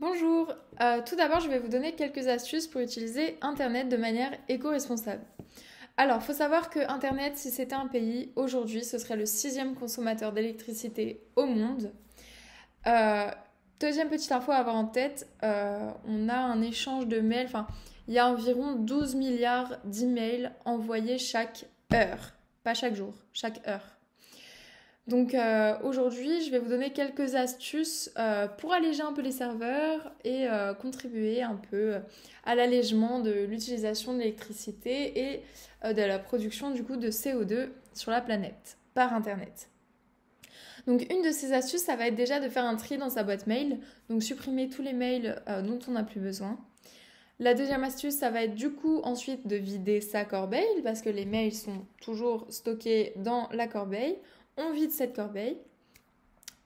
Bonjour euh, Tout d'abord, je vais vous donner quelques astuces pour utiliser Internet de manière éco-responsable. Alors, faut savoir que Internet, si c'était un pays, aujourd'hui, ce serait le sixième consommateur d'électricité au monde. Euh, deuxième petite info à avoir en tête, euh, on a un échange de mails, enfin, il y a environ 12 milliards d'emails envoyés chaque heure. Pas chaque jour, chaque heure. Donc euh, aujourd'hui, je vais vous donner quelques astuces euh, pour alléger un peu les serveurs et euh, contribuer un peu à l'allègement de l'utilisation de l'électricité et de la production du coup de CO2 sur la planète par internet. Donc une de ces astuces, ça va être déjà de faire un tri dans sa boîte mail, donc supprimer tous les mails dont on n'a plus besoin. La deuxième astuce, ça va être du coup ensuite de vider sa corbeille parce que les mails sont toujours stockés dans la corbeille on vide cette corbeille.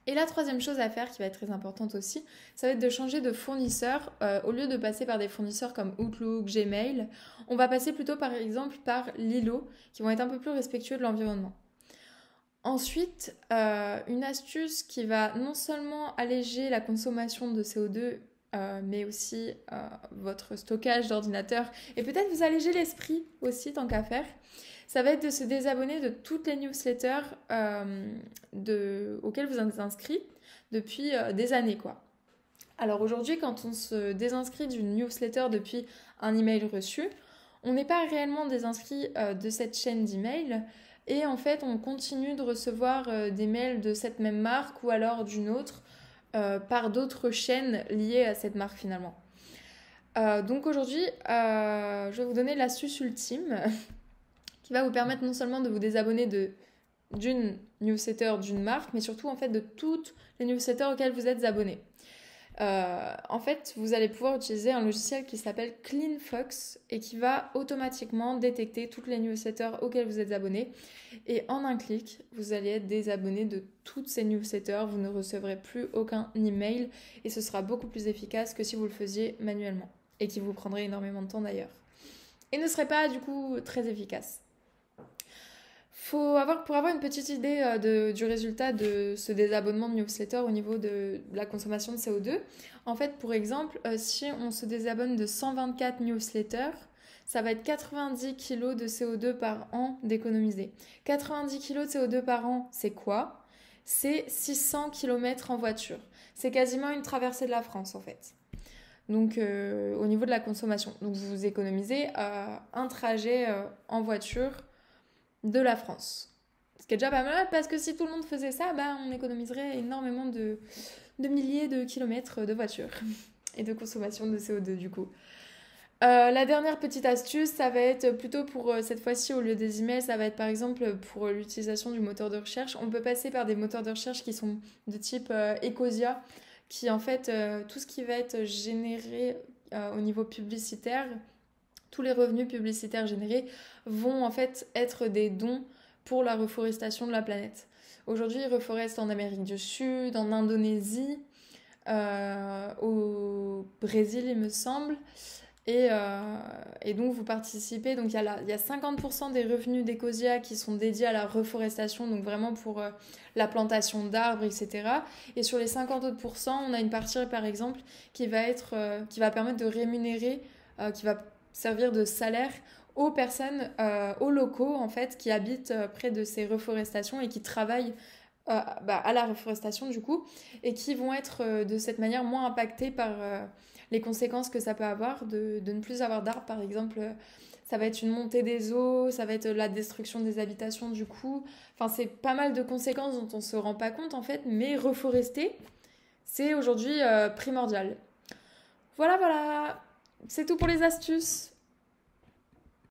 Et la troisième chose à faire qui va être très importante aussi, ça va être de changer de fournisseur. Euh, au lieu de passer par des fournisseurs comme Outlook, Gmail, on va passer plutôt par exemple par Lilo, qui vont être un peu plus respectueux de l'environnement. Ensuite, euh, une astuce qui va non seulement alléger la consommation de CO2 euh, mais aussi euh, votre stockage d'ordinateur. Et peut-être vous alléger l'esprit aussi, tant qu'à faire. Ça va être de se désabonner de toutes les newsletters euh, auxquelles vous êtes inscrit depuis des années, quoi. Alors aujourd'hui, quand on se désinscrit d'une newsletter depuis un email reçu, on n'est pas réellement désinscrit de cette chaîne d'email. Et en fait, on continue de recevoir des mails de cette même marque ou alors d'une autre euh, par d'autres chaînes liées à cette marque finalement. Euh, donc aujourd'hui, euh, je vais vous donner l'astuce ultime qui va vous permettre non seulement de vous désabonner de d'une newsletter d'une marque, mais surtout en fait de toutes les newsletters auxquelles vous êtes abonné. Euh, en fait, vous allez pouvoir utiliser un logiciel qui s'appelle CleanFox et qui va automatiquement détecter toutes les newsletters auxquelles vous êtes abonné. Et en un clic, vous allez être désabonné de toutes ces newsletters. Vous ne recevrez plus aucun email et ce sera beaucoup plus efficace que si vous le faisiez manuellement et qui vous prendrait énormément de temps d'ailleurs. Et ne serait pas du coup très efficace. Faut avoir, pour avoir une petite idée euh, de, du résultat de ce désabonnement de newsletter au niveau de la consommation de CO2, en fait, pour exemple, euh, si on se désabonne de 124 newsletters, ça va être 90 kg de CO2 par an d'économiser. 90 kg de CO2 par an, c'est quoi C'est 600 km en voiture. C'est quasiment une traversée de la France en fait. Donc euh, au niveau de la consommation, donc vous économisez un trajet en voiture de la France. Ce qui est déjà pas mal parce que si tout le monde faisait ça, bah, on économiserait énormément de, milliers de kilomètres de voitures et de consommation de CO2 du coup. Euh, la dernière petite astuce, ça va être plutôt pour euh, cette fois-ci, au lieu des emails, ça va être par exemple pour euh, l'utilisation du moteur de recherche. On peut passer par des moteurs de recherche qui sont de type Ecosia, qui en fait, tout ce qui va être généré au niveau publicitaire, tous les revenus publicitaires générés vont en fait être des dons pour la reforestation de la planète. Aujourd'hui, ils reforestent en Amérique du Sud, en Indonésie, euh, au Brésil, il me semble. Euh, et, donc, vous participez. Donc, il y, a 50% des revenus d'Ecosia qui sont dédiés à la reforestation, donc vraiment pour euh, la plantation d'arbres, etc. Et sur les 50 autres on a une partie, par exemple, qui va, être, qui va permettre de rémunérer, qui va servir de salaire aux personnes, euh, aux locaux en fait, qui habitent euh, près de ces reforestations et qui travaillent euh, bah, à la reforestation du coup, et qui vont être de cette manière moins impactés par les conséquences que ça peut avoir de, de ne plus avoir d'arbres par exemple. Ça va être une montée des eaux, ça va être la destruction des habitations du coup. Enfin, c'est pas mal de conséquences dont on se rend pas compte en fait, mais reforester, c'est aujourd'hui primordial. Voilà, voilà, c'est tout pour les astuces.